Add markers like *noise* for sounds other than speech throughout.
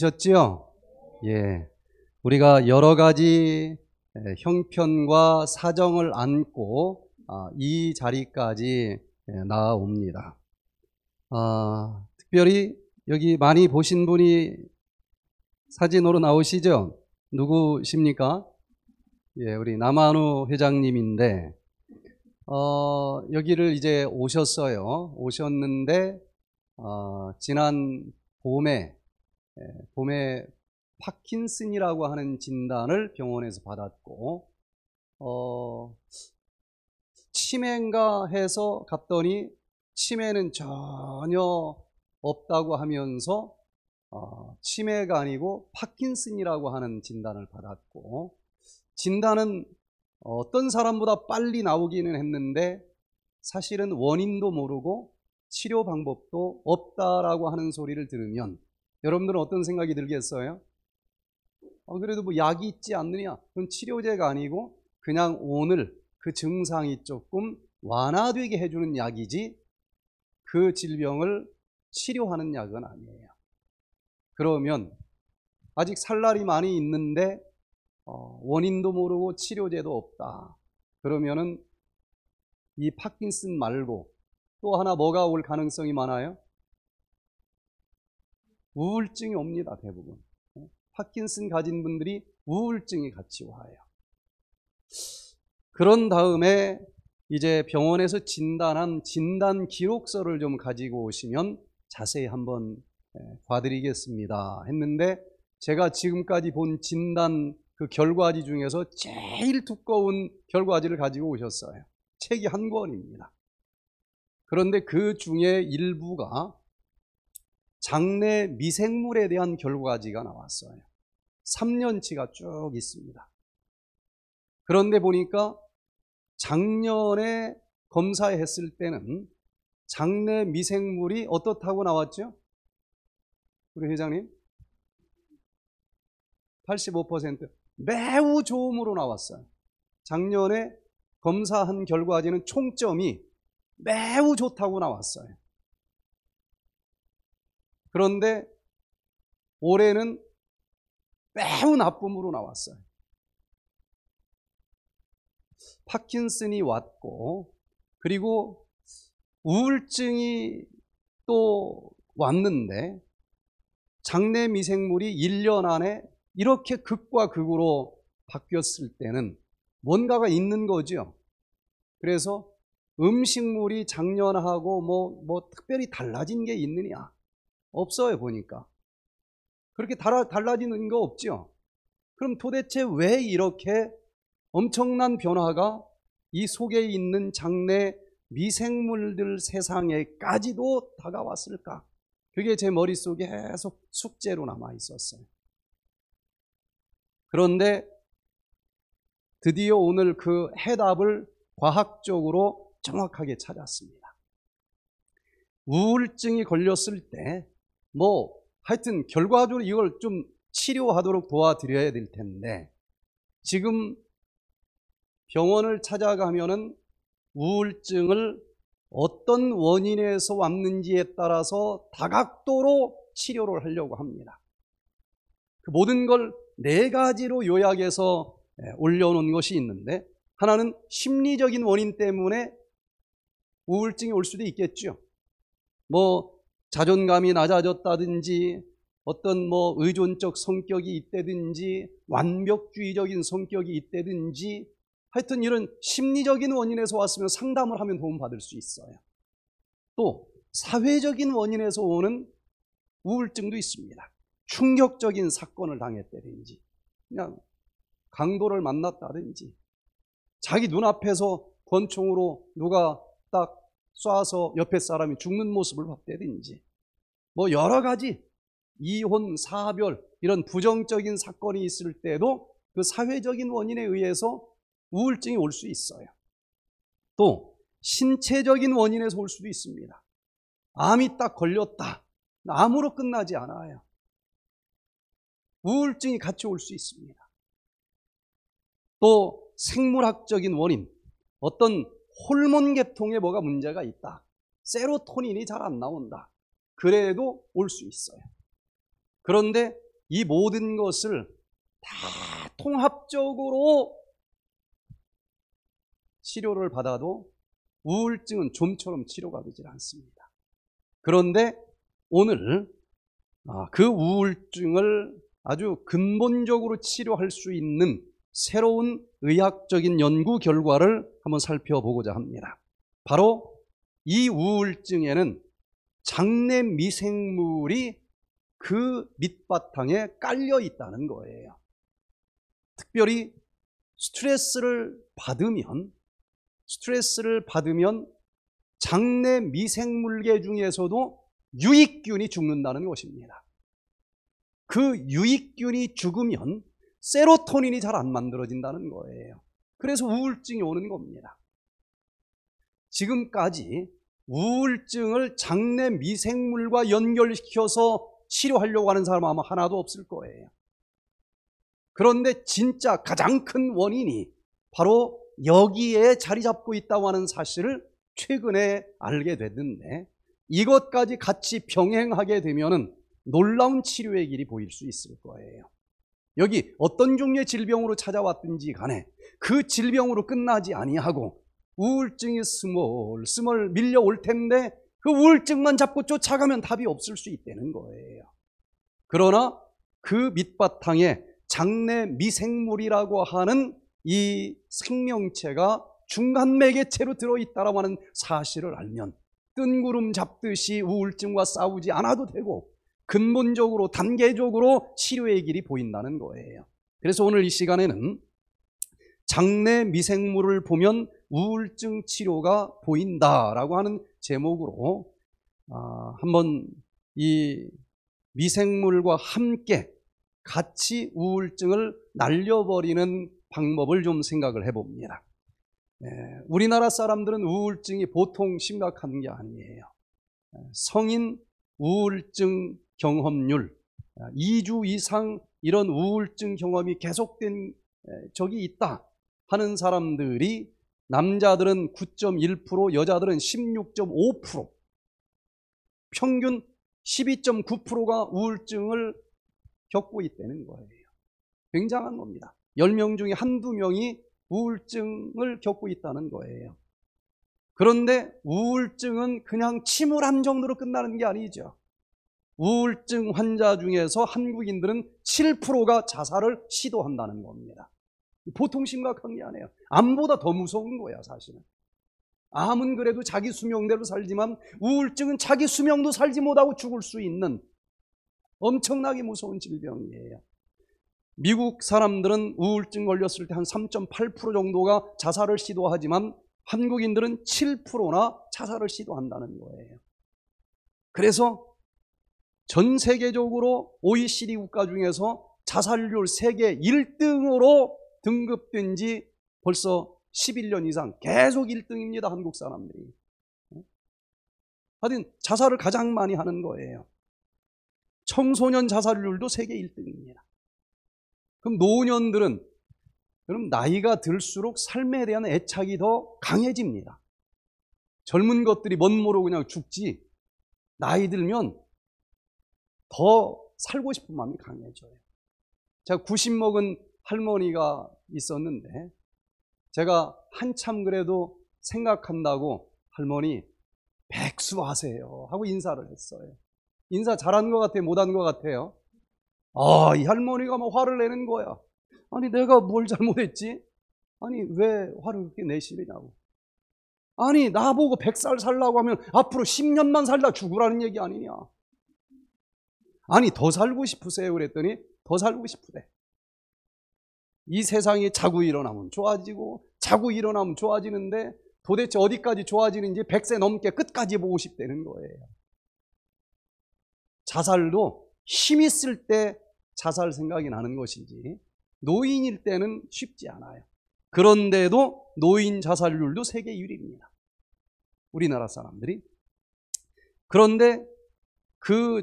드셨지요? 예. 우리가 여러 가지 형편과 사정을 안고 아, 이 자리까지 나옵니다. 아, 특별히 여기 많이 보신 분이 사진으로 나오시죠? 누구십니까? 예, 우리 남한우 회장님인데, 어, 여기를 이제 오셨어요. 오셨는데, 어, 지난 봄에 예, 봄에 파킨슨이라고 하는 진단을 병원에서 받았고 어, 치매인가 해서 갔더니 치매는 전혀 없다고 하면서 어, 치매가 아니고 파킨슨이라고 하는 진단을 받았고 진단은 어떤 사람보다 빨리 나오기는 했는데 사실은 원인도 모르고 치료 방법도 없다라고 하는 소리를 들으면 여러분들은 어떤 생각이 들겠어요? 아, 그래도 뭐 약이 있지 않느냐? 그건 치료제가 아니고 그냥 오늘 그 증상이 조금 완화되게 해주는 약이지 그 질병을 치료하는 약은 아니에요. 그러면 아직 살 날이 많이 있는데 어, 원인도 모르고 치료제도 없다. 그러면은 이 파킨슨 말고 또 하나 뭐가 올 가능성이 많아요? 우울증이 옵니다. 대부분. 예? 파킨슨 가진 분들이 우울증이 같이 와요. 그런 다음에 이제 병원에서 진단한 진단 기록서를 좀 가지고 오시면 자세히 한번 예, 봐드리겠습니다. 했는데 제가 지금까지 본 진단 그 결과지 중에서 제일 두꺼운 결과지를 가지고 오셨어요. 책이 한 권입니다. 그런데 그 중에 일부가 장내 미생물에 대한 결과지가 나왔어요. 3년치가 쭉 있습니다. 그런데 보니까 작년에 검사했을 때는 장내 미생물이 어떻다고 나왔죠? 우리 회장님? 85% 매우 좋음으로 나왔어요. 작년에 검사한 결과지는 총점이 매우 좋다고 나왔어요. 그런데 올해는 매우 나쁨으로 나왔어요. 파킨슨이 왔고 그리고 우울증이 또 왔는데 장내 미생물이 1년 안에 이렇게 극과 극으로 바뀌었을 때는 뭔가가 있는 거죠. 그래서 음식물이 작년하고 뭐, 뭐 특별히 달라진 게 있느냐. 없어요, 보니까. 그렇게 달라, 달라지는 거 없죠? 그럼 도대체 왜 이렇게 엄청난 변화가 이 속에 있는 장내 미생물들 세상에까지도 다가왔을까? 그게 제 머릿속에 계속 숙제로 남아 있었어요. 그런데 드디어 오늘 그 해답을 과학적으로 정확하게 찾았습니다. 우울증이 걸렸을 때뭐 하여튼 결과적으로 이걸 좀 치료하도록 도와드려야 될 텐데 지금 병원을 찾아가면은 우울증을 어떤 원인에서 왔는지에 따라서 다각도로 치료를 하려고 합니다. 그 모든 걸 네 가지로 요약해서 예, 올려놓은 것이 있는데 하나는 심리적인 원인 때문에 우울증이 올 수도 있겠죠. 뭐 자존감이 낮아졌다든지 어떤 뭐 의존적 성격이 있다든지 완벽주의적인 성격이 있다든지 하여튼 이런 심리적인 원인에서 왔으면 상담을 하면 도움받을 수 있어요. 또 사회적인 원인에서 오는 우울증도 있습니다. 충격적인 사건을 당했다든지 그냥 강도를 만났다든지 자기 눈앞에서 권총으로 누가 딱 쏴서 옆에 사람이 죽는 모습을 봤다든지 뭐 여러 가지 이혼, 사별 이런 부정적인 사건이 있을 때도 그 사회적인 원인에 의해서 우울증이 올 수 있어요. 또 신체적인 원인에서 올 수도 있습니다. 암이 딱 걸렸다. 암으로 끝나지 않아요. 우울증이 같이 올 수 있습니다. 또 생물학적인 원인, 어떤 호르몬 계통에 뭐가 문제가 있다. 세로토닌이 잘 안 나온다. 그래도 올 수 있어요. 그런데 이 모든 것을 다 통합적으로 치료를 받아도 우울증은 좀처럼 치료가 되질 않습니다. 그런데 오늘 아, 그 우울증을 아주 근본적으로 치료할 수 있는 새로운 의학적인 연구 결과를 한번 살펴보고자 합니다. 바로 이 우울증에는 장내 미생물이 그 밑바탕에 깔려 있다는 거예요. 특별히 스트레스를 받으면 스트레스를 받으면 장내 미생물계 중에서도 유익균이 죽는다는 것입니다. 그 유익균이 죽으면 세로토닌이 잘 안 만들어진다는 거예요. 그래서 우울증이 오는 겁니다. 지금까지 우울증을 장내 미생물과 연결시켜서 치료하려고 하는 사람 아마 하나도 없을 거예요. 그런데 진짜 가장 큰 원인이 바로 여기에 자리 잡고 있다고 하는 사실을 최근에 알게 됐는데 이것까지 같이 병행하게 되면 놀라운 치료의 길이 보일 수 있을 거예요. 여기 어떤 종류의 질병으로 찾아왔든지 간에 그 질병으로 끝나지 아니하고 우울증이 스멀 스멀 밀려올 텐데 그 우울증만 잡고 쫓아가면 답이 없을 수 있다는 거예요. 그러나 그 밑바탕에 장내 미생물이라고 하는 이 생명체가 중간 매개체로 들어있다라고 하는 사실을 알면 뜬구름 잡듯이 우울증과 싸우지 않아도 되고 근본적으로 단계적으로 치료의 길이 보인다는 거예요. 그래서 오늘 이 시간에는 장내 미생물을 보면 우울증 치료가 보인다라고 하는 제목으로 아, 한번 이 미생물과 함께 같이 우울증을 날려버리는 방법을 좀 생각을 해봅니다. 네, 우리나라 사람들은 우울증이 보통 심각한 게 아니에요. 네, 성인 우울증 경험률, 2주 아, 이상 이런 우울증 경험이 계속된 적이 있다 하는 사람들이 남자들은 9.1%, 여자들은 16.5%, 평균 12.9%가 우울증을 겪고 있다는 거예요. 굉장한 겁니다. 10명 중에 한두 명이 우울증을 겪고 있다는 거예요. 그런데 우울증은 그냥 침울함 정도로 끝나는 게 아니죠. 우울증 환자 중에서 한국인들은 7%가 자살을 시도한다는 겁니다. 보통 심각한 게 아니에요. 암보다 더 무서운 거야, 사실은. 암은 그래도 자기 수명대로 살지만 우울증은 자기 수명도 살지 못하고 죽을 수 있는 엄청나게 무서운 질병이에요. 미국 사람들은 우울증 걸렸을 때 한 3.8% 정도가 자살을 시도하지만 한국인들은 7%나 자살을 시도한다는 거예요. 그래서 전 세계적으로 OECD 국가 중에서 자살률 세계 1등으로 등급된 지 벌써 11년 이상 계속 1등입니다. 한국 사람들이. 하여튼 자살을 가장 많이 하는 거예요. 청소년 자살률도 세계 1등입니다. 그럼 노년들은 그럼 나이가 들수록 삶에 대한 애착이 더 강해집니다. 젊은 것들이 멋모르고 그냥 죽지 나이 들면 더 살고 싶은 마음이 강해져요. 제가 90 먹은 할머니가 있었는데 제가 한참 그래도 생각한다고 할머니 백수하세요 하고 인사를 했어요. 인사 잘한 것 같아요? 못한 것 같아요? 아, 이 할머니가 뭐 화를 내는 거야. 아니, 내가 뭘 잘못했지? 아니, 왜 화를 그렇게 내시느냐고. 아니, 나보고 백 살 살라고 하면 앞으로 10년만 살다 죽으라는 얘기 아니냐. 아니 더 살고 싶으세요? 그랬더니 더 살고 싶으대. 이 세상이 자고 일어나면 좋아지고 자고 일어나면 좋아지는데 도대체 어디까지 좋아지는지 100세 넘게 끝까지 보고 싶다는 거예요. 자살도 힘 있을 때 자살 생각이 나는 것이지 노인일 때는 쉽지 않아요. 그런데도 노인 자살률도 세계 1위입니다. 우리나라 사람들이. 그런데 그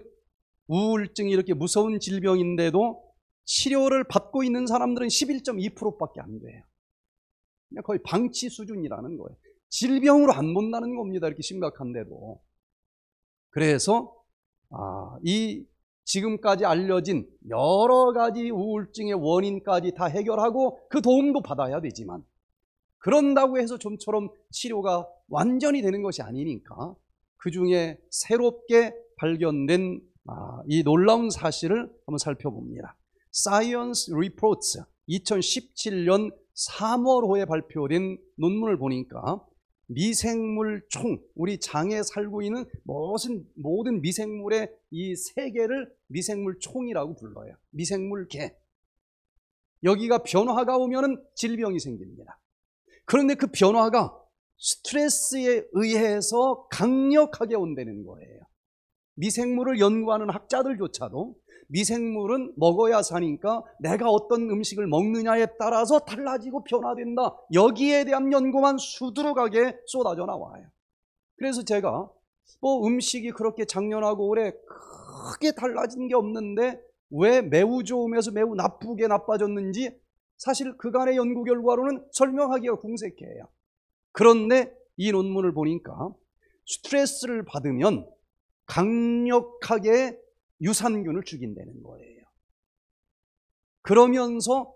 우울증이 이렇게 무서운 질병인데도 치료를 받고 있는 사람들은 11.2%밖에 안 돼요. 그냥 거의 방치 수준이라는 거예요. 질병으로 안 본다는 겁니다. 이렇게 심각한데도. 그래서 아, 이 지금까지 알려진 여러 가지 우울증의 원인까지 다 해결하고 그 도움도 받아야 되지만 그런다고 해서 좀처럼 치료가 완전히 되는 것이 아니니까 그 중에 새롭게 발견된 아, 이 놀라운 사실을 한번 살펴봅니다. Science Reports 2017년 3월호에 발표된 논문을 보니까 미생물 총, 우리 장에 살고 있는 모든, 모든 미생물의 이 세계를 미생물 총이라고 불러요. 미생물 개. 여기가 변화가 오면 질병이 생깁니다. 그런데 그 변화가 스트레스에 의해서 강력하게 온다는 거예요. 미생물을 연구하는 학자들조차도 미생물은 먹어야 사니까 내가 어떤 음식을 먹느냐에 따라서 달라지고 변화된다. 여기에 대한 연구만 수두룩하게 쏟아져 나와요. 그래서 제가 뭐 음식이 그렇게 작년하고 올해 크게 달라진 게 없는데 왜 매우 좋으면서 매우 나쁘게 나빠졌는지 사실 그간의 연구 결과로는 설명하기가 궁색해요. 그런데 이 논문을 보니까 스트레스를 받으면 강력하게 유산균을 죽인다는 거예요. 그러면서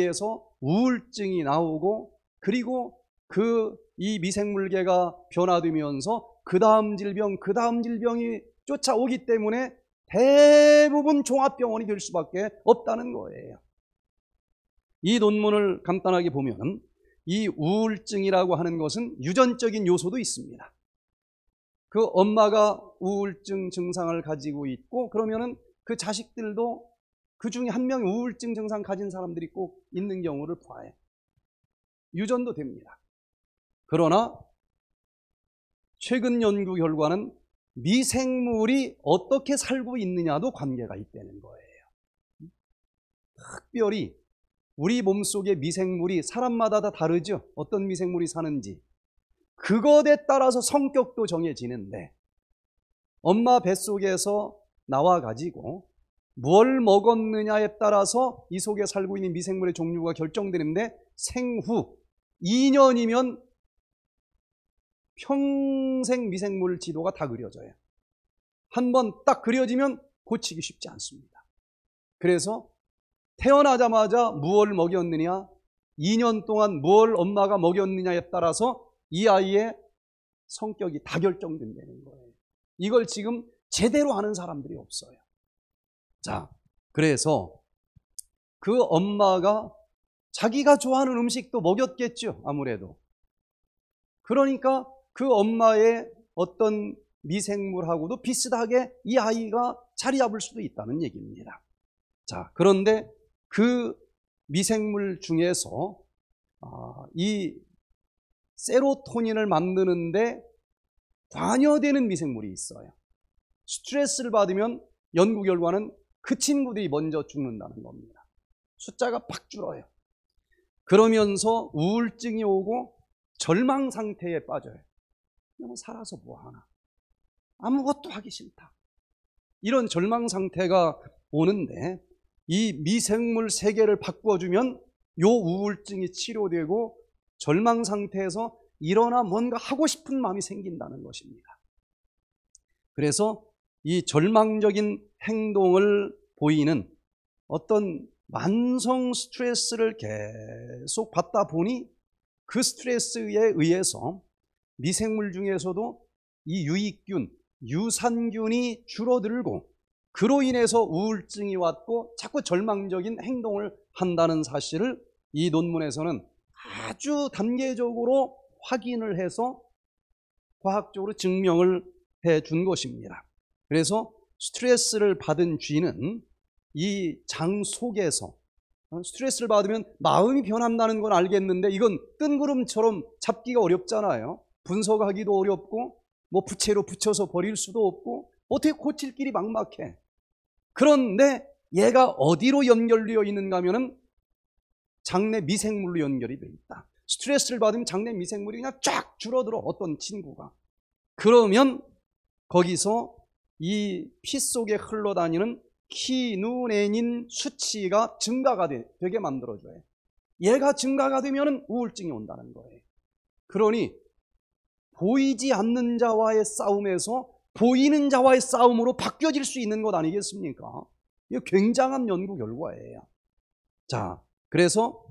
거기에서 우울증이 나오고 그리고 그 이 미생물계가 변화되면서 그 다음 질병, 그 다음 질병이 쫓아오기 때문에 대부분 종합병원이 될 수밖에 없다는 거예요. 이 논문을 간단하게 보면 이 우울증이라고 하는 것은 유전적인 요소도 있습니다. 그 엄마가 우울증 증상을 가지고 있고 그러면은 그 자식들도 그 중에 한 명이 우울증 증상 가진 사람들이 꼭 있는 경우를 봐요. 유전도 됩니다. 그러나 최근 연구 결과는 미생물이 어떻게 살고 있느냐도 관계가 있다는 거예요. 특별히 우리 몸속의 미생물이 사람마다 다 다르죠. 어떤 미생물이 사는지. 그것에 따라서 성격도 정해지는데 엄마 뱃속에서 나와 가지고 뭘 먹었느냐에 따라서 이 속에 살고 있는 미생물의 종류가 결정되는데 생후 2년이면 평생 미생물 지도가 다 그려져요. 한번 딱 그려지면 고치기 쉽지 않습니다. 그래서 태어나자마자 무엇을 먹였느냐, 2년 동안 무엇 엄마가 먹였느냐에 따라서 이 아이의 성격이 다 결정된다는 거예요. 이걸 지금 제대로 하는 사람들이 없어요. 자, 그래서 그 엄마가 자기가 좋아하는 음식도 먹였겠죠, 아무래도. 그러니까 그 엄마의 어떤 미생물하고도 비슷하게 이 아이가 자리 잡을 수도 있다는 얘기입니다. 자, 그런데 그 미생물 중에서 아, 이 세로토닌을 만드는데 관여되는 미생물이 있어요. 스트레스를 받으면 연구 결과는 그 친구들이 먼저 죽는다는 겁니다. 숫자가 팍 줄어요. 그러면서 우울증이 오고 절망 상태에 빠져요. 너무 뭐 살아서 뭐하나. 아무것도 하기 싫다. 이런 절망 상태가 오는데 이 미생물 세계를 바꿔주면 요 우울증이 치료되고 절망 상태에서 일어나 뭔가 하고 싶은 마음이 생긴다는 것입니다. 그래서 이 절망적인 행동을 보이는 어떤 만성 스트레스를 계속 받다 보니 그 스트레스에 의해서 미생물 중에서도 이 유익균, 유산균이 줄어들고 그로 인해서 우울증이 왔고 자꾸 절망적인 행동을 한다는 사실을 이 논문에서는 아주 단계적으로 확인을 해서 과학적으로 증명을 해 준 것입니다. 그래서 스트레스를 받은 쥐는 이 장 속에서 어, 스트레스를 받으면 마음이 변한다는 건 알겠는데 이건 뜬구름처럼 잡기가 어렵잖아요. 분석하기도 어렵고 뭐 부채로 붙여서 버릴 수도 없고 어떻게 고칠 길이 막막해. 그런데 얘가 어디로 연결되어 있는가 하면은 장내 미생물로 연결이 돼 있다. 스트레스를 받으면 장내 미생물이 그냥 쫙 줄어들어 어떤 친구가. 그러면 거기서 이 피 속에 흘러다니는 키누레인 수치가 증가가 되, 게 만들어줘요. 얘가 증가가 되면 우울증이 온다는 거예요. 그러니 보이지 않는 자와의 싸움에서 보이는 자와의 싸움으로 바뀌어질 수 있는 것 아니겠습니까? 이거 굉장한 연구 결과예요. 자, 그래서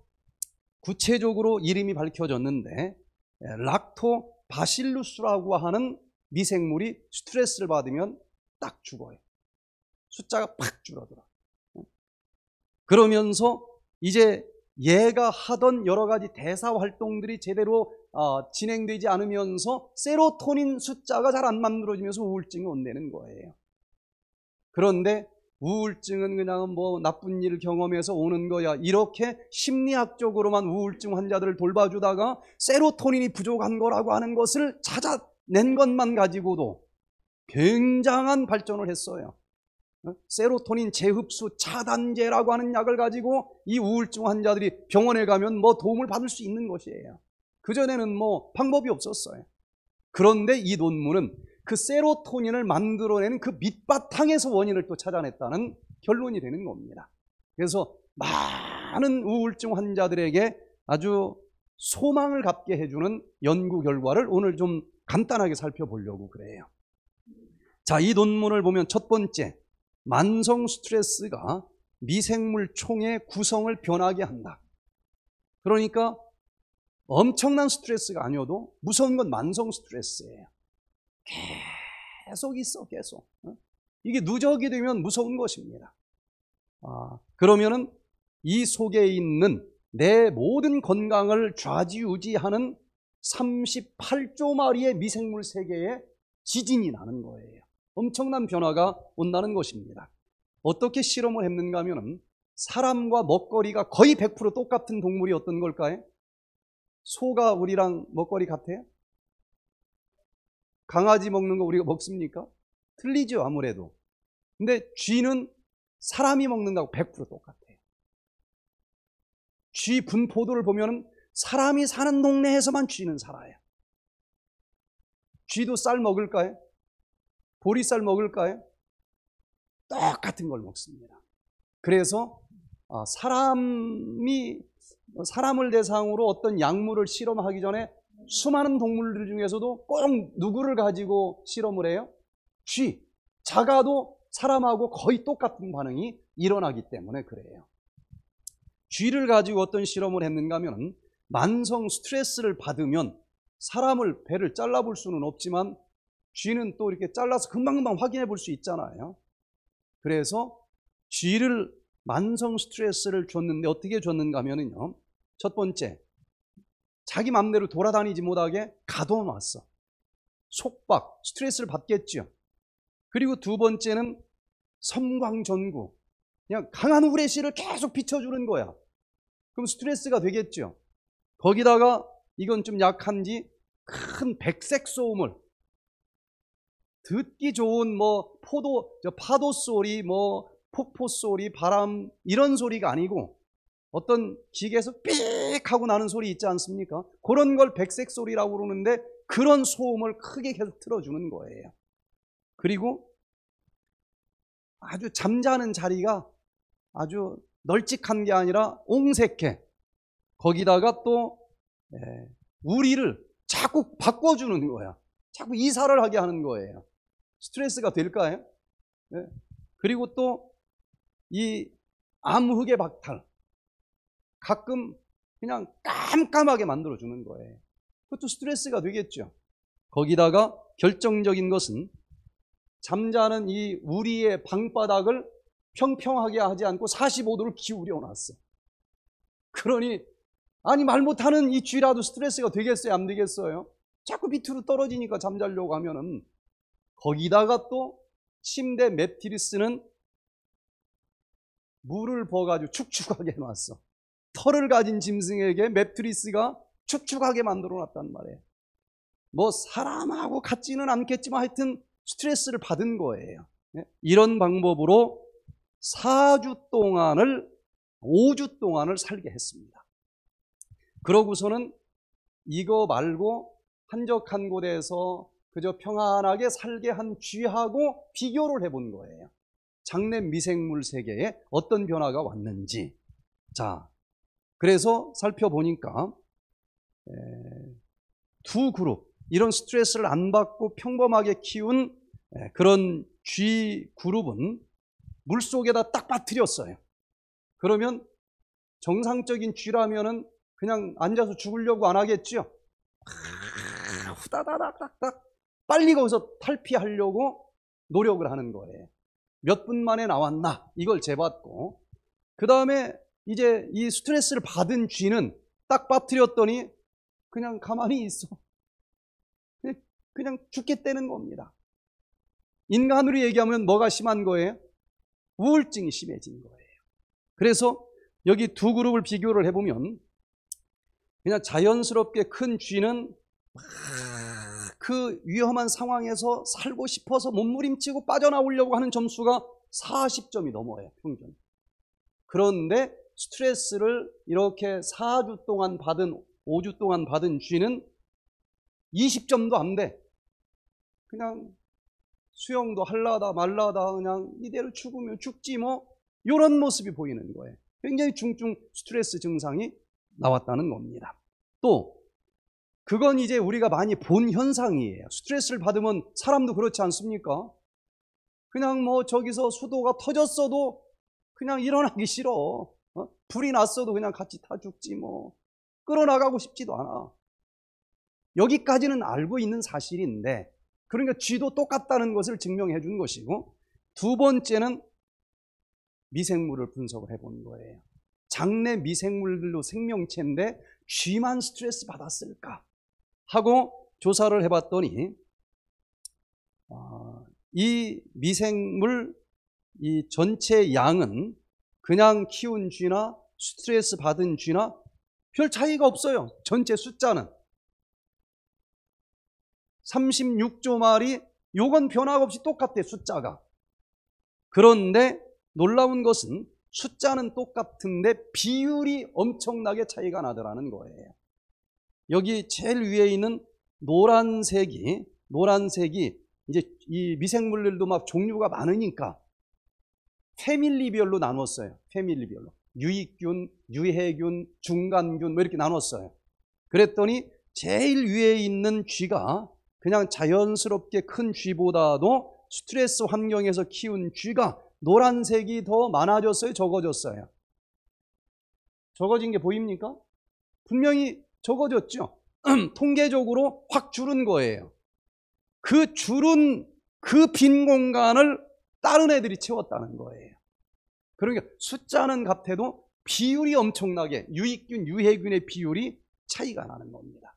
구체적으로 이름이 밝혀졌는데 예, 락토바실루스라고 하는 미생물이 스트레스를 받으면 딱 죽어요. 숫자가 팍 줄어들어. 예. 그러면서 이제 얘가 하던 여러 가지 대사 활동들이 제대로 어, 진행되지 않으면서 세로토닌 숫자가 잘 안 만들어지면서 우울증이 온다는 거예요. 그런데 우울증은 그냥 뭐 나쁜 일을 경험해서 오는 거야. 이렇게 심리학적으로만 우울증 환자들을 돌봐주다가 세로토닌이 부족한 거라고 하는 것을 찾아낸 것만 가지고도 굉장한 발전을 했어요. 어? 세로토닌 재흡수 차단제라고 하는 약을 가지고 이 우울증 환자들이 병원에 가면 뭐 도움을 받을 수 있는 것이에요. 그전에는 뭐 방법이 없었어요. 그런데 이 논문은 그 세로토닌을 만들어내는 그 밑바탕에서 원인을 또 찾아냈다는 결론이 되는 겁니다. 그래서 많은 우울증 환자들에게 아주 소망을 갖게 해주는 연구 결과를 오늘 좀 간단하게 살펴보려고 그래요. 자, 이 논문을 보면 첫 번째, 만성 스트레스가 미생물 총의 구성을 변하게 한다. 그러니까 엄청난 스트레스가 아니어도 무서운 건 만성 스트레스예요. 계속 있어, 계속. 이게 누적이 되면 무서운 것입니다. 아, 그러면은 이 속에 있는 내 모든 건강을 좌지우지하는 38조 마리의 미생물 세계에 지진이 나는 거예요. 엄청난 변화가 온다는 것입니다. 어떻게 실험을 했는가 하면 은 사람과 먹거리가 거의 100% 똑같은 동물이 어떤 걸까요? 소가 우리랑 먹거리 같아요? 강아지 먹는 거 우리가 먹습니까? 틀리죠, 아무래도. 근데 쥐는 사람이 먹는 다고100% 똑같아요. 쥐 분포도를 보면 은 사람이 사는 동네에서만 쥐는 살아요. 쥐도 쌀 먹을까요? 보리쌀 먹을까요? 똑같은 걸 먹습니다. 그래서 아, 사람이 사람을 대상으로 어떤 약물을 실험하기 전에 수많은 동물들 중에서도 꼭 누구를 가지고 실험을 해요? 쥐. 작아도 사람하고 거의 똑같은 반응이 일어나기 때문에 그래요. 쥐를 가지고 어떤 실험을 했는가 하면 만성 스트레스를 받으면 사람을 배를 잘라볼 수는 없지만 쥐는 또 이렇게 잘라서 금방금방 확인해 볼 수 있잖아요. 그래서 쥐를 만성 스트레스를 줬는데 어떻게 줬는가 하면요. 첫 번째, 자기 맘대로 돌아다니지 못하게 가둬놨어. 속박, 스트레스를 받겠죠 그리고 두 번째는 섬광전구. 그냥 강한 후레쉬를 계속 비춰주는 거야. 그럼 스트레스가 되겠죠. 거기다가 이건 좀 약한지 큰 백색 소음을 듣기 좋은 뭐 포도 파도 소리 뭐 폭포 소리 바람 이런 소리가 아니고 어떤 기계에서 삑 하고 나는 소리 있지 않습니까? 그런 걸 백색 소리라고 그러는데 그런 소음을 크게 계속 틀어주는 거예요. 그리고 아주 잠자는 자리가 아주 널찍한 게 아니라 옹색해. 거기다가 또 예, 우리를 자꾸 바꿔주는 거야. 자꾸 이사를 하게 하는 거예요. 스트레스가 될까요? 예. 그리고 또 이 암흑의 박탈. 가끔 그냥 깜깜하게 만들어주는 거예요. 그것도 스트레스가 되겠죠. 거기다가 결정적인 것은 잠자는 이 우리의 방바닥을 평평하게 하지 않고 45도를 기울여 놨어. 그러니 아니 말 못하는 이 쥐라도 스트레스가 되겠어요? 안 되겠어요? 자꾸 밑으로 떨어지니까 잠자려고 하면은 거기다가 또 침대 매트리스는 물을 부어가지고 축축하게 해놨어. 털을 가진 짐승에게 매트리스가 축축하게 만들어 놨단 말이에요. 뭐 사람하고 같지는 않겠지만 하여튼 스트레스를 받은 거예요. 예? 이런 방법으로 4주 동안을 5주 동안을 살게 했습니다. 그러고서는 이거 말고 한적한 곳에서 그저 평안하게 살게 한 쥐하고 비교를 해본 거예요. 장내 미생물 세계에 어떤 변화가 왔는지. 자, 그래서 살펴보니까 두 그룹 이런 스트레스를 안 받고 평범하게 키운 그런 쥐 그룹은 물 속에다 딱 빠뜨렸어요. 그러면 정상적인 쥐라면은 그냥 앉아서 죽으려고 안 하겠죠. 아, 후다다닥닥닥 빨리 거기서 탈피하려고 노력을 하는 거예요. 몇 분 만에 나왔나 이걸 재봤고 그 다음에 이제 이 스트레스를 받은 쥐는 딱 빠뜨렸더니 그냥 가만히 있어. 네, 그냥 죽게 떼는 겁니다. 인간으로 얘기하면 뭐가 심한 거예요? 우울증이 심해진 거예요. 그래서 여기 두 그룹을 비교를 해보면 그냥 자연스럽게 큰 쥐는 그 위험한 상황에서 살고 싶어서 몸부림치고 빠져나오려고 하는 점수가 40점이 넘어요, 평균. 그런데 스트레스를 이렇게 4주 동안 받은 5주 동안 받은 쥐는 20점도 안 돼. 그냥 수영도 할라다 말라다 그냥 이대로 죽으면 죽지 뭐 이런 모습이 보이는 거예요. 굉장히 중증 스트레스 증상이 나왔다는 겁니다. 또 그건 이제 우리가 많이 본 현상이에요. 스트레스를 받으면 사람도 그렇지 않습니까? 그냥 뭐 저기서 수도가 터졌어도 그냥 일어나기 싫어. 어? 불이 났어도 그냥 같이 타 죽지 뭐. 끌어나가고 싶지도 않아. 여기까지는 알고 있는 사실인데, 그러니까 쥐도 똑같다는 것을 증명해 준 것이고, 두 번째는 미생물을 분석을 해본 거예요. 장내 미생물들로 생명체인데 쥐만 스트레스 받았을까? 하고 조사를 해 봤더니, 아, 이 미생물 이 전체 양은 그냥 키운 쥐나 스트레스 받은 쥐나 별 차이가 없어요. 전체 숫자는. 36조 마리 요건 변화없이 똑같대 숫자가. 그런데 놀라운 것은 숫자는 똑같은데 비율이 엄청나게 차이가 나더라는 거예요. 여기 제일 위에 있는 노란색이 노란색이 이제 이 미생물들도 막 종류가 많으니까 패밀리별로 나눴어요. 패밀리별로. 유익균, 유해균, 중간균 뭐 이렇게 나눴어요. 그랬더니 제일 위에 있는 쥐가 그냥 자연스럽게 큰 쥐보다도 스트레스 환경에서 키운 쥐가 노란색이 더 많아졌어요, 적어졌어요. 적어진 게 보입니까? 분명히 적어졌죠. *clears throat* 통계적으로 확 줄은 거예요. 그 줄은 그 빈 공간을 다른 애들이 채웠다는 거예요. 그러니까 숫자는 같아도 비율이 엄청나게 유익균, 유해균의 비율이 차이가 나는 겁니다.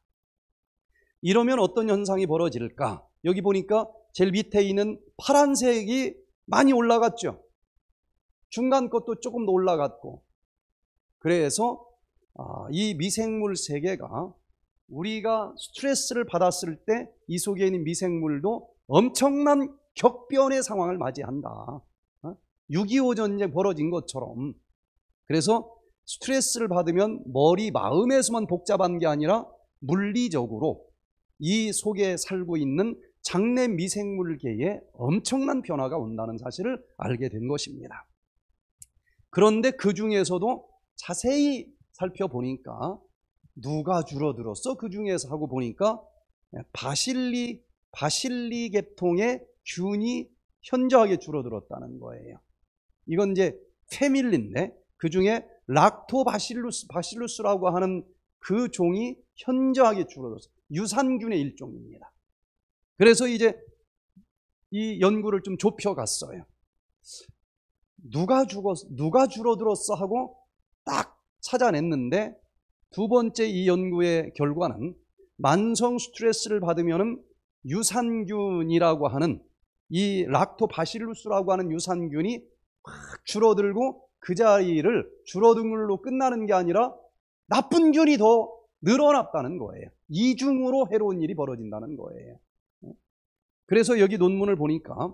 이러면 어떤 현상이 벌어질까? 여기 보니까 제일 밑에 있는 파란색이 많이 올라갔죠. 중간 것도 조금 더 올라갔고. 그래서 아, 이 미생물 세계가 우리가 스트레스를 받았을 때 이 속에 있는 미생물도 엄청난 격변의 상황을 맞이한다. 6.25 어? 전쟁 벌어진 것처럼. 그래서 스트레스를 받으면 머리 마음에서만 복잡한 게 아니라 물리적으로 이 속에 살고 있는 장내 미생물계에 엄청난 변화가 온다는 사실을 알게 된 것입니다. 그런데 그 중에서도 자세히 살펴보니까 누가 줄어들었어? 그 중에서 하고 보니까 네, 바실리 바실리 계통의 균이 현저하게 줄어들었다는 거예요. 이건 이제 페밀린데그 중에 락토바실루스 바실루스라고 하는 그 종이 현저하게 줄어들었어요. 유산균의 일종입니다. 그래서 이제 이 연구를 좀 좁혀갔어요. 누가 죽었, 누가 줄어들었어 하고 딱 찾아냈는데 두 번째 이 연구의 결과는 만성 스트레스를 받으면 유산균이라고 하는 이 락토바실루스라고 하는 유산균이 확 줄어들고 그 자리를 줄어든 걸로 끝나는 게 아니라 나쁜 균이 더 늘어났다는 거예요. 이중으로 해로운 일이 벌어진다는 거예요. 그래서 여기 논문을 보니까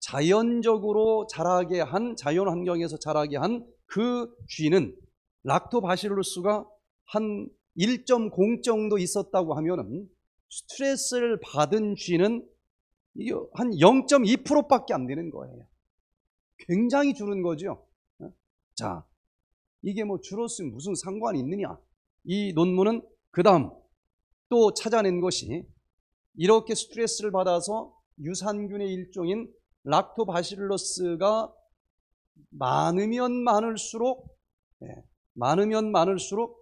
자연적으로 자라게 한 자연 환경에서 자라게 한 그 쥐는 락토바실루스가 한 1.0 정도 있었다고 하면은 스트레스를 받은 쥐는 이게 한 0.2%밖에 안 되는 거예요. 굉장히 줄은 거죠. 어? 자, 이게 뭐 줄었으면 무슨 상관이 있느냐? 이 논문은 그 다음 또 찾아낸 것이 이렇게 스트레스를 받아서 유산균의 일종인 락토바실러스가 많으면 많을수록 예, 많으면 많을수록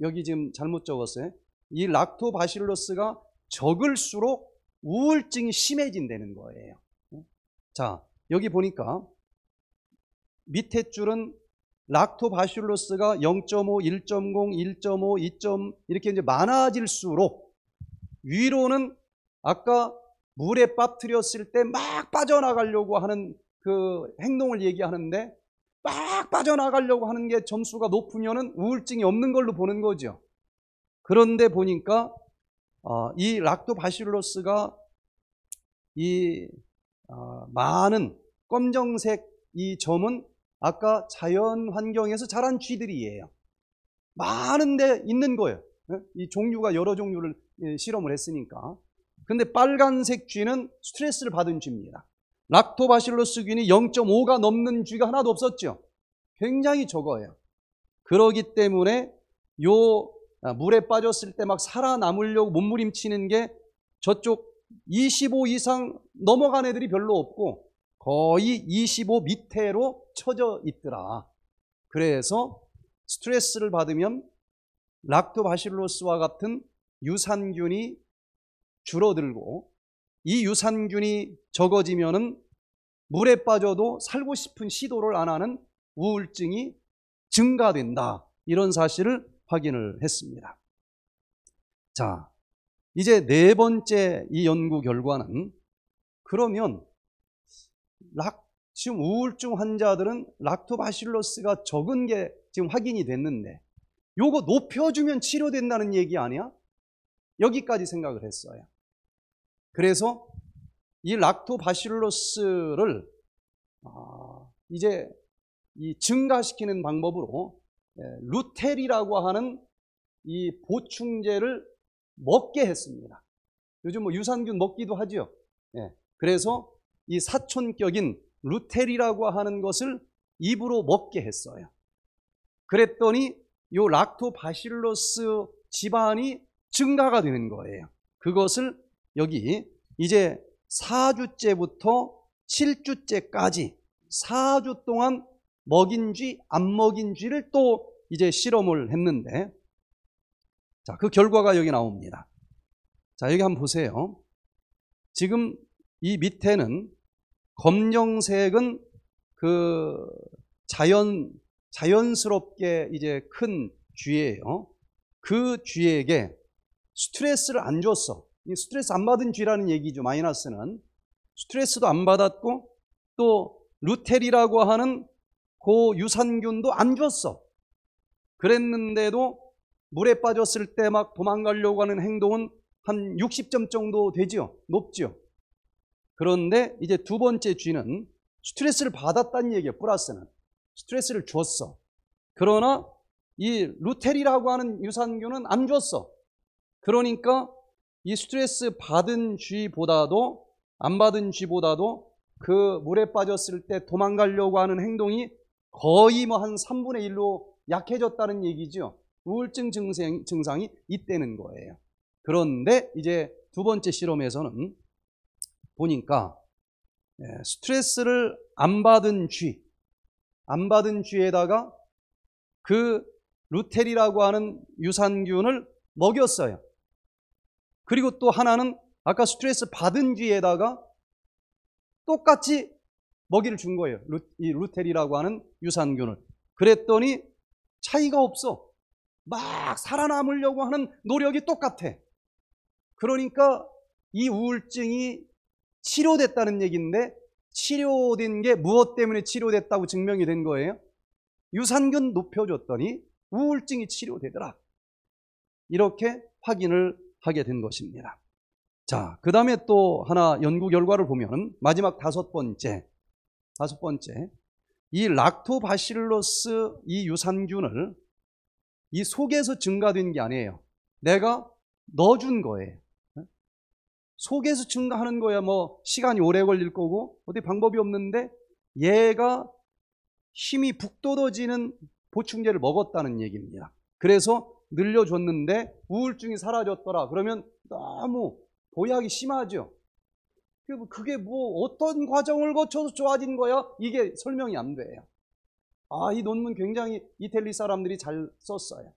여기 지금 잘못 적었어요. 이 락토바실러스가 적을수록 우울증이 심해진다는 거예요. 자, 여기 보니까 밑에 줄은 락토바슐로스가 0.5, 1.0, 1.5, 2. 이렇게 이제 많아질수록 위로는 아까 물에 빠뜨렸을 때 막 빠져나가려고 하는 그 행동을 얘기하는데 막 빠져나가려고 하는 게 점수가 높으면 우울증이 없는 걸로 보는 거죠. 그런데 보니까 어, 이락토바실로스가이 어, 많은 검정색 이 점은 아까 자연 환경에서 자란 쥐들이에요. 많은데 있는 거예요. 예? 이 종류가 여러 종류를 예, 실험을 했으니까. 근데 빨간색 쥐는 스트레스를 받은 쥐입니다. 락토바실로스 균이 0.5가 넘는 쥐가 하나도 없었죠. 굉장히 적어요. 그러기 때문에 요 아, 물에 빠졌을 때 막 살아남으려고 몸부림치는 게 저쪽 25 이상 넘어간 애들이 별로 없고 거의 25 밑에로 쳐져 있더라. 그래서 스트레스를 받으면 락토바실로스와 같은 유산균이 줄어들고 이 유산균이 적어지면은 물에 빠져도 살고 싶은 시도를 안 하는 우울증이 증가된다. 이런 사실을 확인을 했습니다. 자, 이제 네 번째 이 연구 결과는 그러면 락, 지금 우울증 환자들은 락토바실러스가 적은 게 지금 확인이 됐는데 요거 높여주면 치료된다는 얘기 아니야? 여기까지 생각을 했어요. 그래서 이 락토바실러스를 아, 이제 이 증가시키는 방법으로 예, 루텔이라고 하는 이 보충제를 먹게 했습니다. 요즘 뭐 유산균 먹기도 하죠요 예, 그래서 이 사촌격인 루텔이라고 하는 것을 입으로 먹게 했어요. 그랬더니 요 락토바실러스 집안이 증가가 되는 거예요. 그것을 여기 이제 4주째부터 7주째까지 4주 동안 먹인지 안 먹인지를 또 이제 실험을 했는데 자, 그 결과가 여기 나옵니다. 자, 여기 한번 보세요. 지금 이 밑에는 검정색은 그 자연 자연스럽게 이제 큰 쥐예요. 그 쥐에게 스트레스를 안 줬어. 스트레스 안 받은 쥐라는 얘기죠. 마이너스는 스트레스도 안 받았고 또 루텔이라고 하는 그 유산균도 안 줬어. 그랬는데도 물에 빠졌을 때 막 도망가려고 하는 행동은 한 60점 정도 되지요. 높지요. 그런데 이제 두 번째 쥐는 스트레스를 받았다는 얘기예요. 플러스는. 스트레스를 줬어. 그러나 이 루테리라고 하는 유산균은 안 줬어. 그러니까 이 스트레스 받은 쥐보다도 안 받은 쥐보다도 그 물에 빠졌을 때 도망가려고 하는 행동이 거의 뭐 한 3분의 1로 약해졌다는 얘기죠. 우울증 증상, 증상이 있다는 거예요. 그런데 이제 두 번째 실험에서는 보니까 예, 스트레스를 안 받은 쥐, 안 받은 쥐에다가 그 루텔이라고 하는 유산균을 먹였어요. 그리고 또 하나는 아까 스트레스 받은 쥐에다가 똑같이 먹이를 준 거예요. 루, 이 루텔이라고 하는 유산균을. 그랬더니 차이가 없어. 막 살아남으려고 하는 노력이 똑같아. 그러니까 이 우울증이 치료됐다는 얘기인데 치료된 게 무엇 때문에 치료됐다고 증명이 된 거예요? 유산균 높여줬더니 우울증이 치료되더라. 이렇게 확인을 하게 된 것입니다. 자, 그 다음에 또 하나 연구 결과를 보면 마지막 다섯 번째. 다섯 번째, 이락토바실로스이 유산균을 이 속에서 증가된 게 아니에요. 내가 넣어준 거예요. 속에서 증가하는 거야 뭐 시간이 오래 걸릴 거고 어디 방법이 없는데 얘가 힘이 북돋아지는 보충제를 먹었다는 얘기입니다. 그래서 늘려줬는데 우울증이 사라졌더라. 그러면 너무 보약이 심하죠. 그게 뭐 어떤 과정을 거쳐서 좋아진 거야? 이게 설명이 안 돼요. 아, 이 논문 굉장히 이태리 사람들이 잘 썼어요.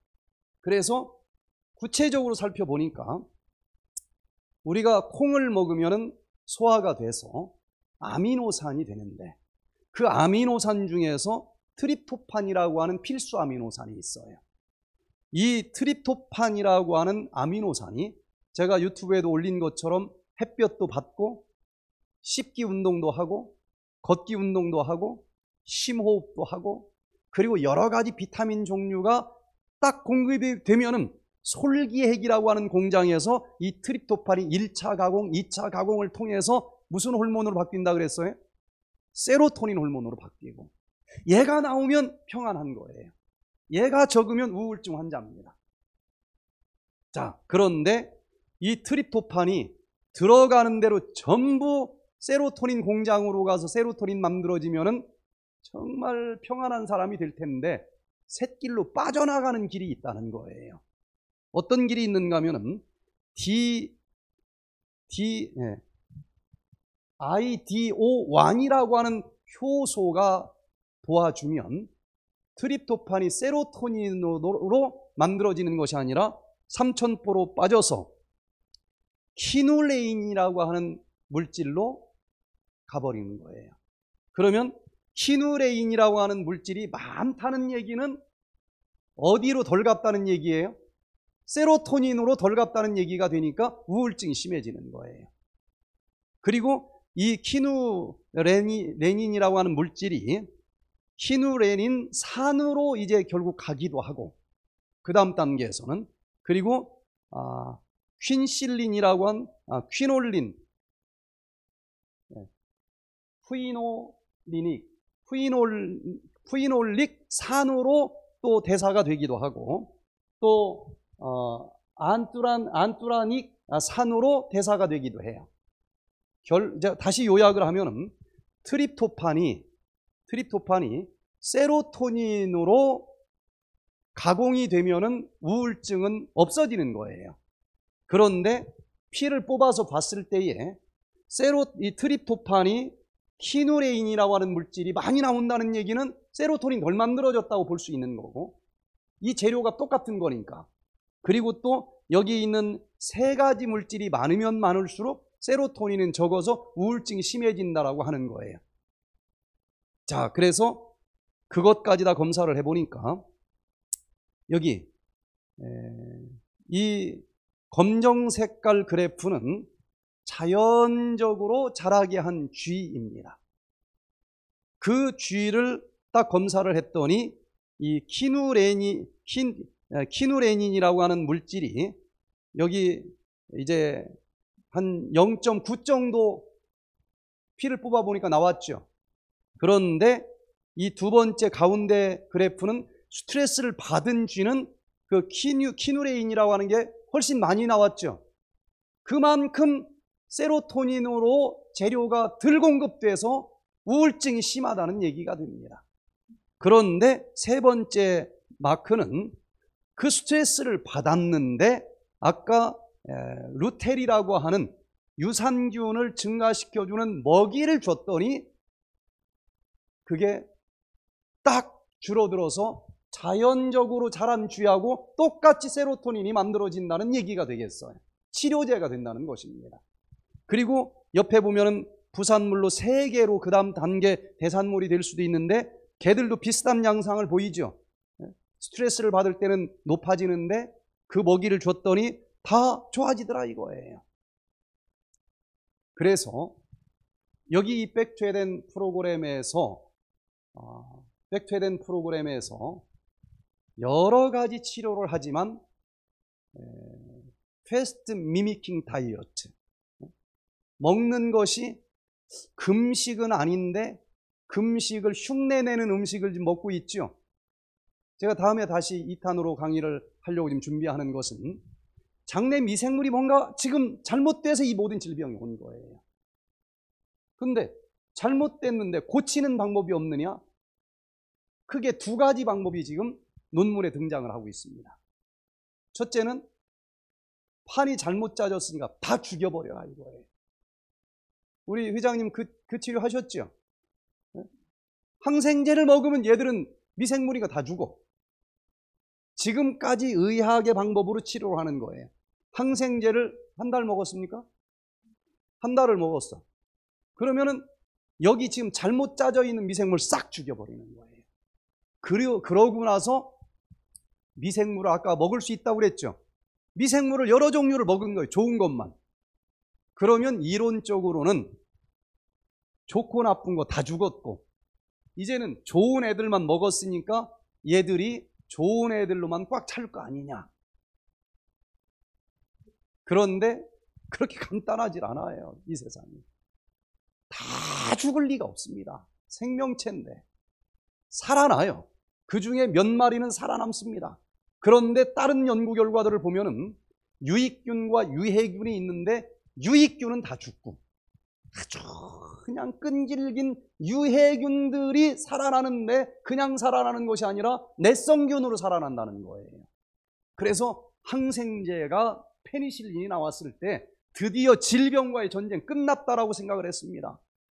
그래서 구체적으로 살펴보니까 우리가 콩을 먹으면 소화가 돼서 아미노산이 되는데 그 아미노산 중에서 트립토판이라고 하는 필수 아미노산이 있어요. 이 트립토판이라고 하는 아미노산이 제가 유튜브에도 올린 것처럼 햇볕도 받고 씹기 운동도 하고 걷기 운동도 하고 심호흡도 하고 그리고 여러 가지 비타민 종류가 딱 공급이 되면은 솔기핵이라고 하는 공장에서 이 트립토판이 1차 가공, 2차 가공을 통해서 무슨 호르몬으로 바뀐다 그랬어요? 세로토닌 호르몬으로 바뀌고 얘가 나오면 평안한 거예요. 얘가 적으면 우울증 환자입니다. 자, 그런데 이 트립토판이 들어가는 대로 전부 세로토닌 공장으로 가서 세로토닌 만들어지면은 정말 평안한 사람이 될 텐데 샛길로 빠져나가는 길이 있다는 거예요. 어떤 길이 있는가 하면은 D D 예, IDO 왕이라고 하는 효소가 도와주면 트립토판이 세로토닌으로 만들어지는 것이 아니라 삼천포로 빠져서 키놀레인이라고 하는 물질로 가버리는 거예요. 그러면 키누레인이라고 하는 물질이 많다는 얘기는 어디로 덜 갔다는 얘기예요? 세로토닌으로 덜 갔다는 얘기가 되니까 우울증이 심해지는 거예요. 그리고 이 키누레닌이라고 하는 물질이 키누레닌 산으로 이제 결국 가기도 하고 그 다음 단계에서는 그리고 아, 퀸실린이라고 한 아, 퀴놀린 푸이노리닉, 푸이놀, 푸이놀릭 산으로 또 대사가 되기도 하고 또 어, 안뚜란 안뚜라닉 산으로 대사가 되기도 해요. 결, 다시 요약을 하면은 트립토판이 트립토판이 세로토닌으로 가공이 되면은 우울증은 없어지는 거예요. 그런데 피를 뽑아서 봤을 때에 세로 이 트립토판이 피노레인이라고 하는 물질이 많이 나온다는 얘기는 세로토닌 덜 만들어졌다고 볼 수 있는 거고 이 재료가 똑같은 거니까 그리고 또 여기 있는 세 가지 물질이 많으면 많을수록 세로토닌은 적어서 우울증이 심해진다라고 하는 거예요. 자, 그래서 그것까지 다 검사를 해보니까 여기 이 검정 색깔 그래프는 자연적으로 자라게 한 쥐입니다. 그 쥐를 딱 검사를 했더니 이 키누레닌 킨, 아, 키누레닌이라고 하는 물질이 여기 이제 한 0.9 정도 피를 뽑아 보니까 나왔죠. 그런데 이 두 번째 가운데 그래프는 스트레스를 받은 쥐는 그 키누 키누레인이라고 하는 게 훨씬 많이 나왔죠. 그만큼 세로토닌으로 재료가 덜 공급돼서 우울증이 심하다는 얘기가 됩니다. 그런데 세 번째 마크는 그 스트레스를 받았는데 아까 루텔이라고 하는 유산균을 증가시켜주는 먹이를 줬더니 그게 딱 줄어들어서 자연적으로 자란 쥐하고 똑같이 세로토닌이 만들어진다는 얘기가 되겠어요. 치료제가 된다는 것입니다. 그리고 옆에 보면은 부산물로 세 개로 그 다음 단계 대산물이 될 수도 있는데 개들도 비슷한 양상을 보이죠. 예? 스트레스를 받을 때는 높아지는데 그 먹이를 줬더니 다 좋아지더라 이거예요. 그래서 여기 이 백퇴된 프로그램에서 아, 백퇴된 프로그램에서 여러 가지 치료를 하지만 페스트 미미킹 다이어트 먹는 것이 금식은 아닌데 금식을 흉내내는 음식을 지금 먹고 있죠. 제가 다음에 다시 2탄으로 강의를 하려고 지금 준비하는 것은 장내 미생물이 뭔가 지금 잘못돼서 이 모든 질병이 온 거예요. 근데 잘못됐는데 고치는 방법이 없느냐? 크게 두 가지 방법이 지금 논문에 등장을 하고 있습니다. 첫째는 판이 잘못 짜졌으니까 다 죽여버려라 이거예요. 우리 회장님 그, 그 치료 하셨죠? 예? 항생제를 먹으면 얘들은 미생물이가 다 죽어. 지금까지 의학의 방법으로 치료를 하는 거예요. 항생제를 한 달 먹었습니까? 한 달을 먹었어. 그러면은 여기 지금 잘못 짜져 있는 미생물 싹 죽여버리는 거예요. 그리고 그러고 나서 미생물을 아까 먹을 수 있다고 그랬죠. 미생물을 여러 종류를 먹은 거예요. 좋은 것만. 그러면 이론적으로는 좋고 나쁜 거 다 죽었고 이제는 좋은 애들만 먹었으니까 얘들이 좋은 애들로만 꽉 찰 거 아니냐. 그런데 그렇게 간단하지 않아요. 이 세상이. 다 죽을 리가 없습니다. 생명체인데. 살아나요. 그 중에 몇 마리는 살아남습니다. 그런데 다른 연구 결과들을 보면 유익균과 유해균이 있는데 유익균은 다 죽고 아주 그냥 끈질긴 유해균들이 살아나는데 그냥 살아나는 것이 아니라 내성균으로 살아난다는 거예요. 그래서 항생제가 페니실린이 나왔을 때 드디어 질병과의 전쟁 끝났다라고 생각을 했습니다.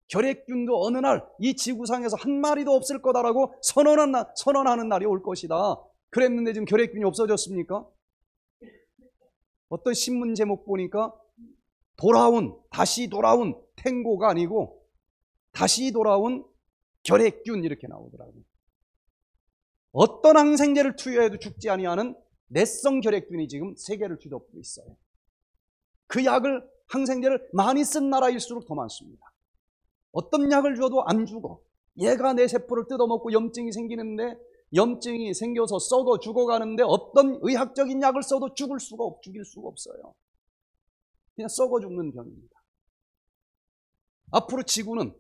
결핵균도 어느 날 이 지구상에서 한 마리도 없을 거다라고 선언한 날, 선언하는 날이 올 것이다. 그랬는데 지금 결핵균이 없어졌습니까? 어떤 신문 제목 보니까 돌아온 다시 돌아온 탱고가 아니고 다시 돌아온 결핵균 이렇게 나오더라고요. 어떤 항생제를 투여해도 죽지 아니하는 내성 결핵균이 지금 세계를 뒤덮고 있어요. 그 약을 항생제를 많이 쓴 나라일수록 더 많습니다. 어떤 약을 줘도 안 죽어. 얘가 내 세포를 뜯어먹고 염증이 생기는데 염증이 생겨서 썩어 죽어가는데 어떤 의학적인 약을 써도 죽을 수가 없, 죽일 수가 없어요. 그냥 썩어 죽는 병입니다. 앞으로 지구는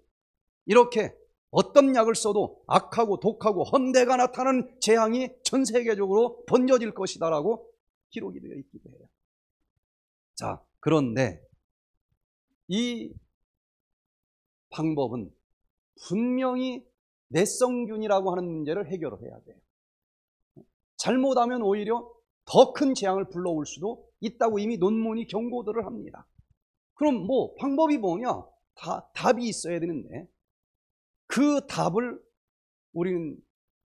이렇게 어떤 약을 써도 악하고 독하고 헌대가 나타나는 재앙이 전 세계적으로 번져질 것이다라고 기록이 되어 있기도 해요. 자, 그런데 이 방법은 분명히 내성균이라고 하는 문제를 해결을 해야 돼요. 잘못하면 오히려 더큰 재앙을 불러올 수도 있다고 이미 논문이 경고들을 합니다. 그럼 뭐 방법이 뭐냐? 다, 답이 있어야 되는데 그 답을 우리는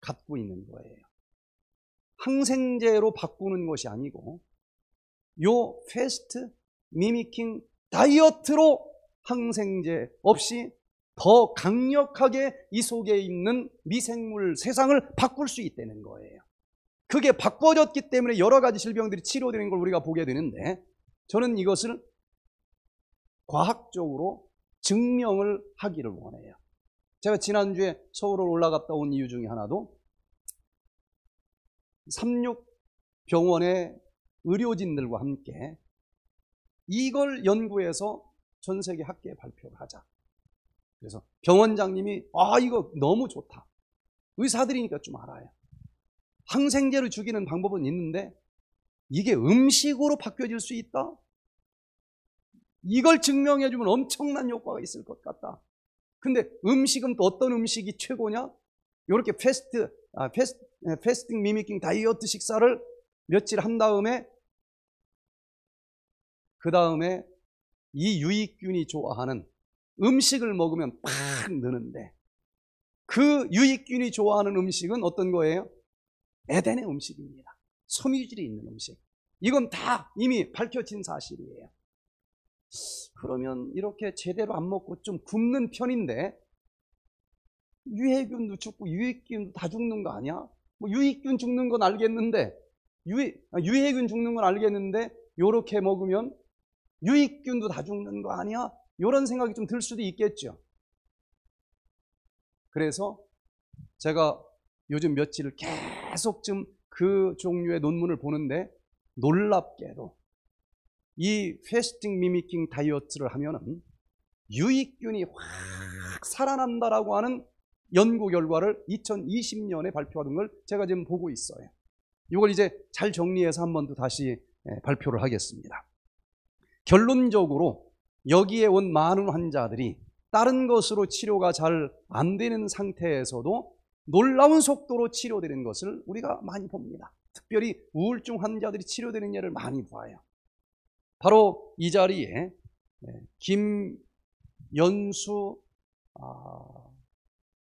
갖고 있는 거예요. 항생제로 바꾸는 것이 아니고 요페스트 미미킹 다이어트로 항생제 없이 더 강력하게 이 속에 있는 미생물 세상을 바꿀 수 있다는 거예요. 그게 바꿔졌기 때문에 여러 가지 질병들이 치료되는 걸 우리가 보게 되는데 저는 이것을 과학적으로 증명을 하기를 원해요. 제가 지난주에 서울을 올라갔다 온 이유 중에 하나도 36병원의 의료진들과 함께 이걸 연구해서 전 세계 학계에 발표를 하자. 그래서 병원장님이 아 이거 너무 좋다. 의사들이니까 좀 알아요. 항생제를 죽이는 방법은 있는데 이게 음식으로 바뀌어질 수 있다? 이걸 증명해주면 엄청난 효과가 있을 것 같다. 근데 음식은 또 어떤 음식이 최고냐? 이렇게 패스트, 아, 패스트, 아, 패스팅 미미킹 다이어트 식사를 며칠 한 다음에 그 다음에 이 유익균이 좋아하는 음식을 먹으면 팍 느는데 그 유익균이 좋아하는 음식은 어떤 거예요? 에덴의 음식입니다. 섬유질이 있는 음식. 이건 다 이미 밝혀진 사실이에요. 그러면 이렇게 제대로 안 먹고 좀 굶는 편인데 유해균도 죽고 유익균도 다 죽는 거 아니야? 뭐 유익균 죽는 건 알겠는데 유해, 아, 유해균 죽는 건 알겠는데 요렇게 먹으면 유익균도 다 죽는 거 아니야? 이런 생각이 좀 들 수도 있겠죠. 그래서 제가 요즘 며칠을 계속 계속 좀 그 종류의 논문을 보는데 놀랍게도 이 페스팅 미미킹 다이어트를 하면은 유익균이 확 살아난다라고 하는 연구 결과를 2020년에 발표하는 걸 제가 지금 보고 있어요. 이걸 이제 잘 정리해서 한 번 더 다시 예, 발표를 하겠습니다. 결론적으로 여기에 온 많은 환자들이 다른 것으로 치료가 잘 안 되는 상태에서도 놀라운 속도로 치료되는 것을 우리가 많이 봅니다. 특별히 우울증 환자들이 치료되는 예를 많이 봐요. 바로 이 자리에 네, 김연수 아,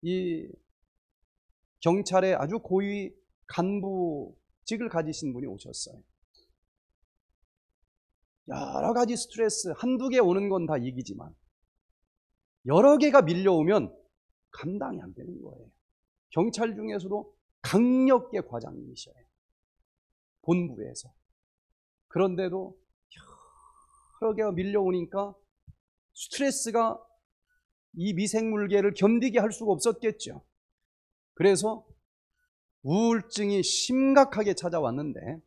이 경찰의 아주 고위 간부직을 가지신 분이 오셨어요. 여러 가지 스트레스 한두 개 오는 건 다 이기지만 여러 개가 밀려오면 감당이 안 되는 거예요. 경찰 중에서도 강력계 과장님이셔요. 본부에서. 그런데도 여러 개가 밀려오니까 스트레스가 이 미생물계를 견디게 할 수가 없었겠죠. 그래서 우울증이 심각하게 찾아왔는데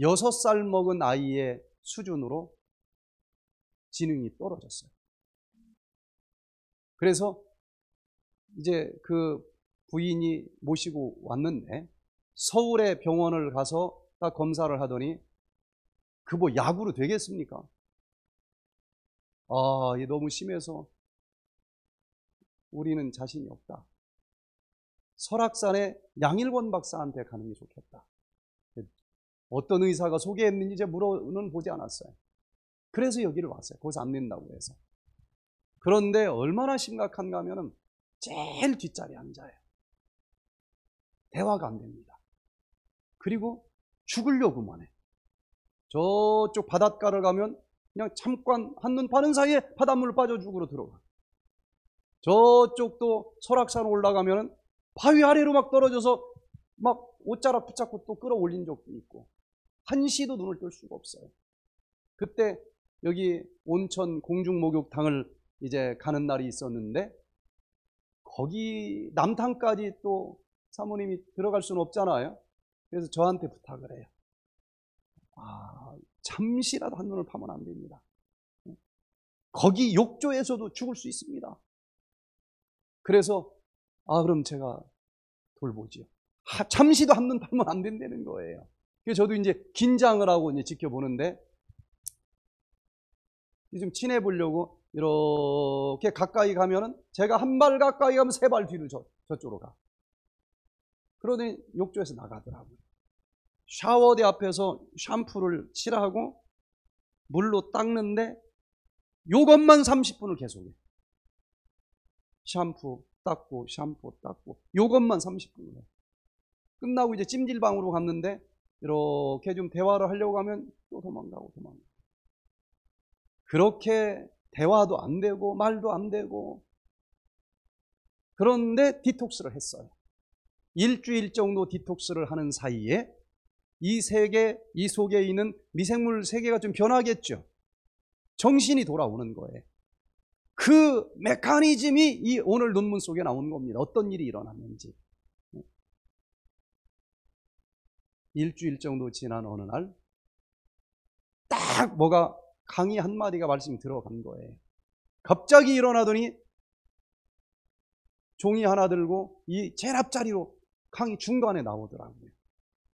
여섯 살 먹은 아이의 수준으로 지능이 떨어졌어요. 그래서 이제 그 부인이 모시고 왔는데 서울의 병원을 가서 딱 검사를 하더니 그 뭐 약으로 되겠습니까? 아, 이 너무 심해서 우리는 자신이 없다. 설악산에 양일권 박사한테 가는 게 좋겠다. 어떤 의사가 소개했는지 이제 물어는 보지 않았어요. 그래서 여기를 왔어요. 거기서 안된다고 해서. 그런데 얼마나 심각한가 하면은 제일 뒷자리에 앉아요. 대화가 안 됩니다. 그리고 죽으려고만 해. 저쪽 바닷가를 가면 그냥 잠깐 한눈 파는 사이에 바닷물 빠져 죽으로 들어가. 저쪽도 설악산 올라가면 바위 아래로 막 떨어져서 막 옷자락 붙잡고 또 끌어올린 적도 있고 한시도 눈을 뜰 수가 없어요. 그때 여기 온천 공중목욕탕을 이제 가는 날이 있었는데 거기 남탕까지또 사모님이 들어갈 수는 없잖아요. 그래서 저한테 부탁을 해요. 아, 잠시라도 한눈을 파면 안 됩니다. 거기 욕조에서도 죽을 수 있습니다. 그래서 아 그럼 제가 돌보지요. 하, 잠시도 한눈 팔면 안 된다는 거예요. 그래서 저도 이제 긴장을 하고 이제 지켜보는데 좀 친해 보려고 이렇게 가까이 가면은 제가 한 발 가까이 가면 세 발 뒤로 저, 저쪽으로 가. 그러더니 욕조에서 나가더라고요. 샤워대 앞에서 샴푸를 칠하고 물로 닦는데 요것만 30분을 계속해. 샴푸 닦고 샴푸 닦고 요것만 30분을 해. 끝나고 이제 찜질방으로 갔는데 이렇게 좀 대화를 하려고 하면 또 도망가고 도망가고. 그렇게 대화도 안 되고 말도 안 되고 그런데 디톡스를 했어요. 일주일 정도 디톡스를 하는 사이에 이 세계, 이 속에 있는 미생물 세계가 좀 변하겠죠. 정신이 돌아오는 거예요. 그 메커니즘이 이 오늘 논문 속에 나온 겁니다. 어떤 일이 일어났는지. 일주일 정도 지난 어느 날, 딱 뭐가 강의 한마디가 말씀 이 들어간 거예요. 갑자기 일어나더니 종이 하나 들고 이 제일 앞자리로 강의 중간에 나오더라고요.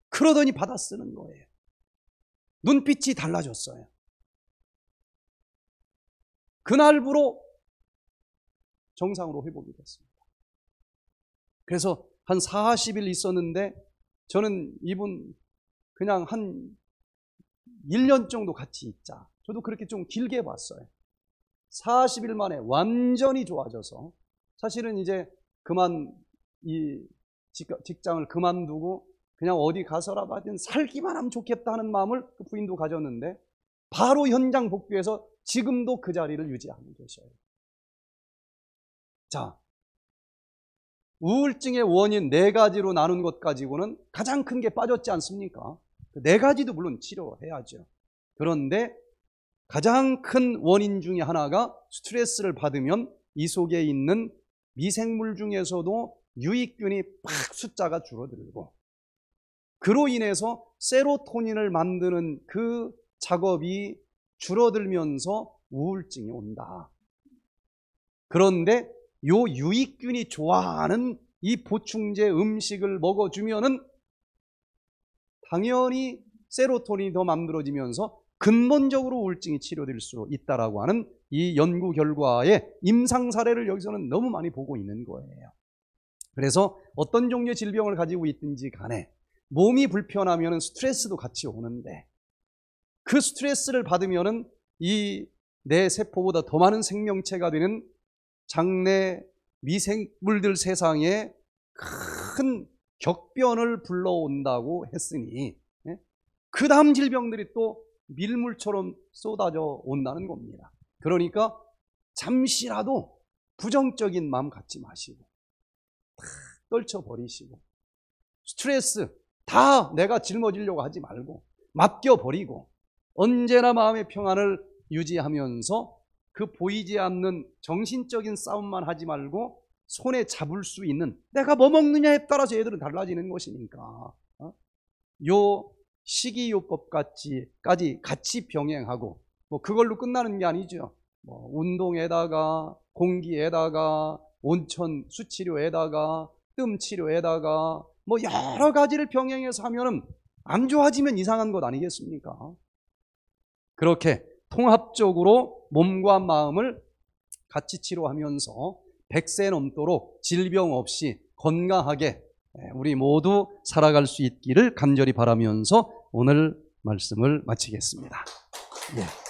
그러더니 받아 쓰는 거예요. 눈빛이 달라졌어요. 그날부로 정상으로 회복이 됐습니다. 그래서 한 40일 있었는데 저는 이분 그냥 한 1년 정도 같이 있자. 저도 그렇게 좀 길게 봤어요. 40일 만에 완전히 좋아져서 사실은 이제 그만 이 직장을 그만두고 그냥 어디 가서라도 하여튼 살기만 하면 좋겠다 하는 마음을 그 부인도 가졌는데 바로 현장 복귀해서 지금도 그 자리를 유지하고 계셔요. 자, 우울증의 원인 네 가지로 나눈 것 가지고는 가장 큰 게 빠졌지 않습니까? 그 네 가지도 물론 치료해야죠. 그런데 가장 큰 원인 중에 하나가 스트레스를 받으면 이 속에 있는 미생물 중에서도 유익균이 팍 숫자가 줄어들고 그로 인해서 세로토닌을 만드는 그 작업이 줄어들면서 우울증이 온다. 그런데 요 유익균이 좋아하는 이 보충제 음식을 먹어주면은 당연히 세로토닌이 더 만들어지면서 근본적으로 우울증이 치료될 수 있다라고 하는 이 연구 결과에 임상 사례를 여기서는 너무 많이 보고 있는 거예요. 그래서 어떤 종류의 질병을 가지고 있든지 간에 몸이 불편하면 스트레스도 같이 오는데 그 스트레스를 받으면 이내 세포보다 더 많은 생명체가 되는 장내 미생물들 세상에 큰 격변을 불러온다고 했으니 예? 그 다음 질병들이 또 밀물처럼 쏟아져 온다는 겁니다. 그러니까 잠시라도 부정적인 마음 갖지 마시고 다 떨쳐버리시고 스트레스 다 내가 짊어지려고 하지 말고 맡겨버리고 언제나 마음의 평안을 유지하면서 그 보이지 않는 정신적인 싸움만 하지 말고 손에 잡을 수 있는 내가 뭐 먹느냐에 따라서 애들은 달라지는 것이니까 어? 요 식이요법까지 같이 병행하고 뭐 그걸로 끝나는 게 아니죠. 뭐 운동에다가 공기에다가 온천 수치료에다가 뜸 치료에다가 뭐 여러 가지를 병행해서 하면은 안 좋아지면 이상한 것 아니겠습니까? 그렇게 통합적으로 몸과 마음을 같이 치료하면서 100세 넘도록 질병 없이 건강하게 우리 모두 살아갈 수 있기를 간절히 바라면서 오늘 말씀을 마치겠습니다. 예.